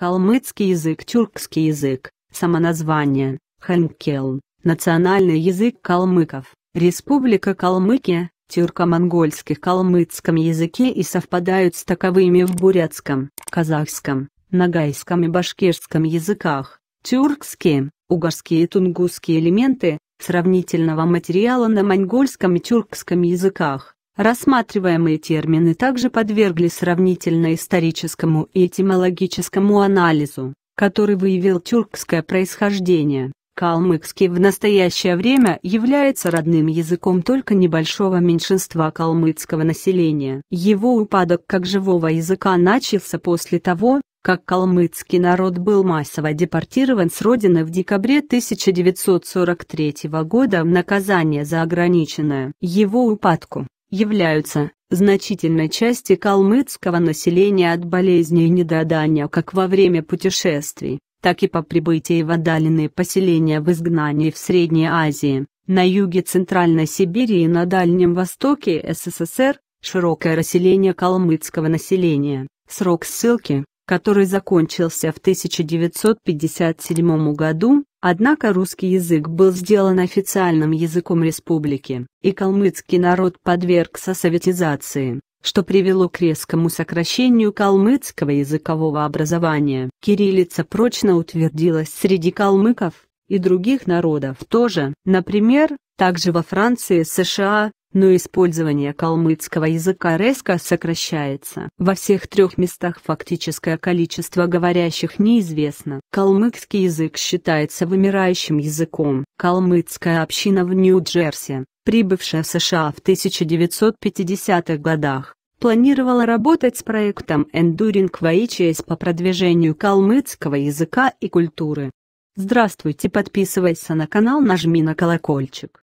Калмыцкий язык, тюркский язык, самоназвание, Хэнкелн, национальный язык калмыков, Республика Калмыкия, тюрко-монгольских калмыцком языке и совпадают с таковыми в бурятском, казахском, нагайском и башкирском языках. Тюркские, угорские и тунгусские элементы сравнительного материала на монгольском и тюркском языках. Рассматриваемые термины также подверглись сравнительно-историческому и этимологическому анализу, который выявил тюркское происхождение. Калмыкский в настоящее время является родным языком только небольшого меньшинства калмыцкого населения. Его упадок как живого языка начался после того, как калмыцкий народ был массово депортирован с родины в декабре 1943 года в наказание за ограниченное его упадку являются значительной части калмыцкого населения от болезней и недодания как во время путешествий, так и по прибытии в отдаленные поселения в изгнании в Средней Азии, на юге Центральной Сибири и на Дальнем Востоке СССР, широкое расселение калмыцкого населения. Срок ссылки, который закончился в 1957 году, Однако русский язык был сделан официальным языком республики, и калмыцкий народ подвергся советизации, что привело к резкому сокращению калмыцкого языкового образования. Кириллица прочно утвердилась среди калмыков, и других народов тоже. Например, также во Франции, США, но использование калмыцкого языка резко сокращается. Во всех трех местах фактическое количество говорящих неизвестно. Калмыцкий язык считается вымирающим языком. Калмыцкая община в Нью-Джерси, прибывшая в США в 1950-х годах, планировала работать с проектом Enduring Voyages по продвижению калмыцкого языка и культуры. Здравствуйте, подписывайся на канал, нажми на колокольчик.